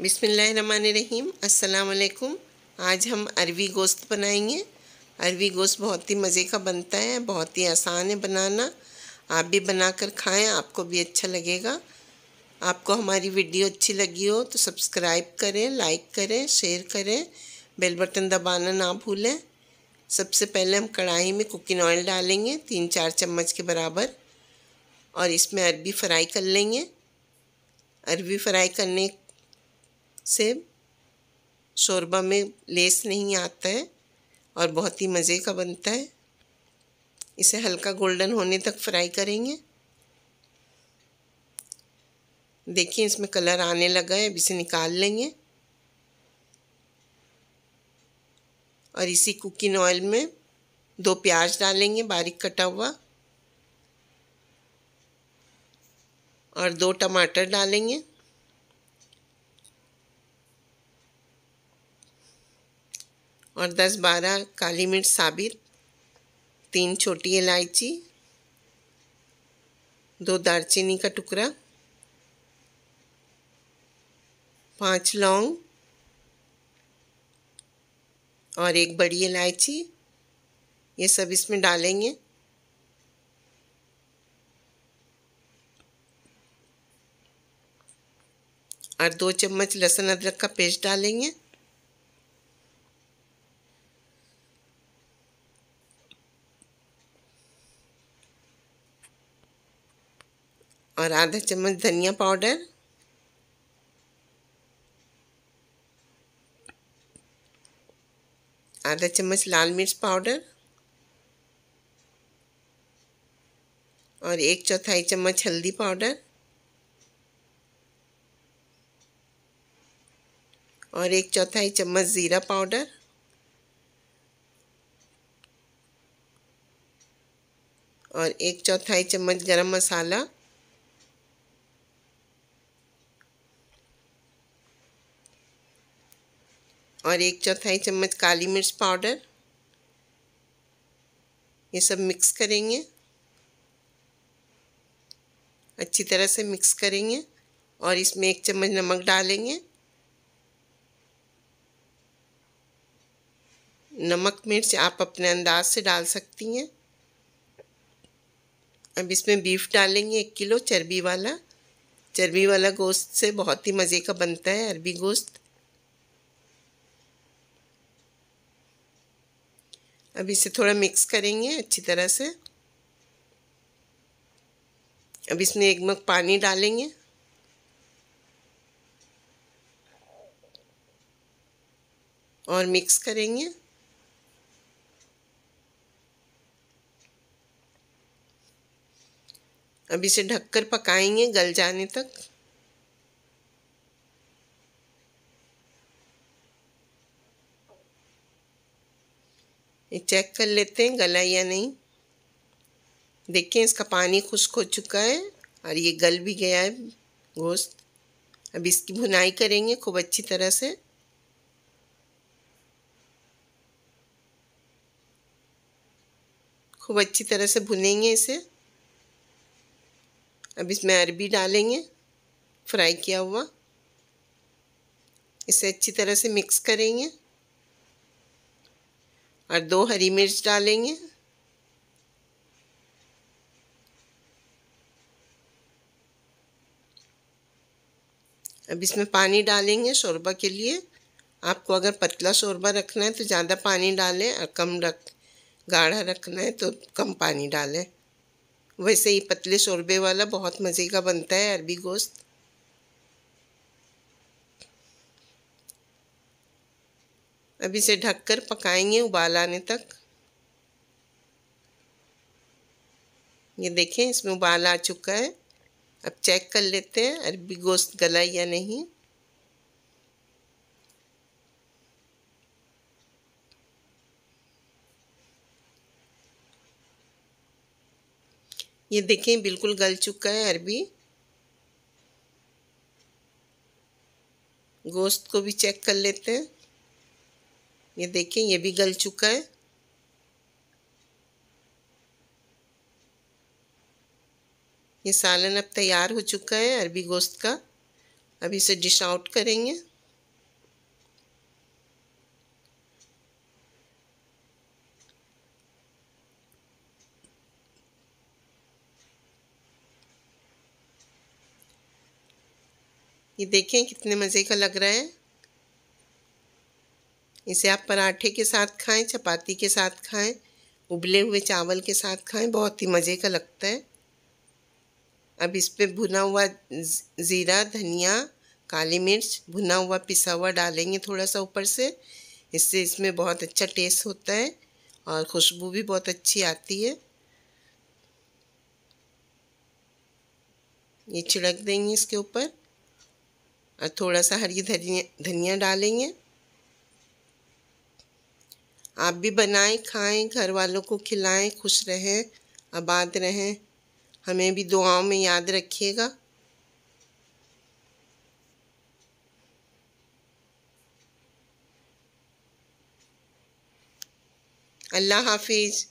बिसमीम असलकुम आज हम अरवी गोश्त बनाएंगे अरवी गोश्त बहुत ही मज़े का बनता है बहुत ही आसान है बनाना आप भी बनाकर खाएं आपको भी अच्छा लगेगा आपको हमारी वीडियो अच्छी लगी हो तो सब्सक्राइब करें लाइक करें शेयर करें बेल बटन दबाना ना भूलें सबसे पहले हम कढ़ाई में कुकिंग ऑयल डालेंगे तीन चार चम्मच के बराबर और इसमें अरबी फ्राई कर लेंगे अरबी फ्राई करने से शोरबा में लेस नहीं आता है और बहुत ही मज़े का बनता है इसे हल्का गोल्डन होने तक फ्राई करेंगे देखिए इसमें कलर आने लगा है अब इसे निकाल लेंगे और इसी कुकिंग ऑयल में दो प्याज डालेंगे बारीक कटा हुआ और दो टमाटर डालेंगे और दस बारह काली मिर्च साबित तीन छोटी इलायची दो दालचीनी का टुकड़ा पांच लौंग और एक बड़ी इलायची ये सब इसमें डालेंगे और दो चम्मच लहसुन अदरक का पेस्ट डालेंगे और आधा चम्मच धनिया पाउडर आधा चम्मच लाल मिर्च पाउडर और एक चौथाई चम्मच हल्दी पाउडर और एक चौथाई चम्मच ज़ीरा पाउडर और एक चौथाई चम्मच गरम मसाला और एक चौथाई चम्मच काली मिर्च पाउडर ये सब मिक्स करेंगे अच्छी तरह से मिक्स करेंगे और इसमें एक चम्मच नमक डालेंगे नमक मिर्च आप अपने अंदाज से डाल सकती हैं अब इसमें बीफ डालेंगे एक किलो चर्बी वाला चर्बी वाला गोश्त से बहुत ही मज़े का बनता है अरबी गोश्त अब इसे थोड़ा मिक्स करेंगे अच्छी तरह से अब इसमें एक मग पानी डालेंगे और मिक्स करेंगे अब इसे ढककर पकाएंगे गल जाने तक ये चेक कर लेते हैं गला या नहीं देखें इसका पानी खुश्क हो चुका है और ये गल भी गया है गोश्त अब इसकी भुनाई करेंगे खूब अच्छी तरह से खूब अच्छी तरह से भुनेंगे इसे अब इसमें अरबी डालेंगे फ्राई किया हुआ इसे अच्छी तरह से मिक्स करेंगे और दो हरी मिर्च डालेंगे अब इसमें पानी डालेंगे शोरबा के लिए आपको अगर पतला शोरबा रखना है तो ज़्यादा पानी डालें और कम रख गाढ़ा रखना है तो कम पानी डालें वैसे ही पतले शोरबे वाला बहुत मज़े का बनता है अरबी गोश्त अब इसे ढककर पकाएंगे उबाल आने तक ये देखें इसमें उबाल आ चुका है अब चेक कर लेते हैं अरबी गोश्त गला या नहीं ये देखें बिल्कुल गल चुका है अरबी गोश्त को भी चेक कर लेते हैं ये देखें ये भी गल चुका है ये सालन अब तैयार हो चुका है अरबी गोश्त का अब इसे डिश आउट करेंगे ये देखें कितने मज़े का लग रहा है इसे आप पराठे के साथ खाएं चपाती के साथ खाएं उबले हुए चावल के साथ खाएं बहुत ही मज़े का लगता है अब इस पर भुना हुआ ज़ीरा धनिया काली मिर्च भुना हुआ पिसा हुआ डालेंगे थोड़ा सा ऊपर से इससे इसमें बहुत अच्छा टेस्ट होता है और खुशबू भी बहुत अच्छी आती है ये छिड़क देंगे इसके ऊपर और थोड़ा सा हरी धनिया धनिया डालेंगे आप भी बनाएं खाएं घर वालों को खिलाएं खुश रहें आबाद रहें हमें भी दुआओं में याद रखिएगा अल्लाह हाफिज़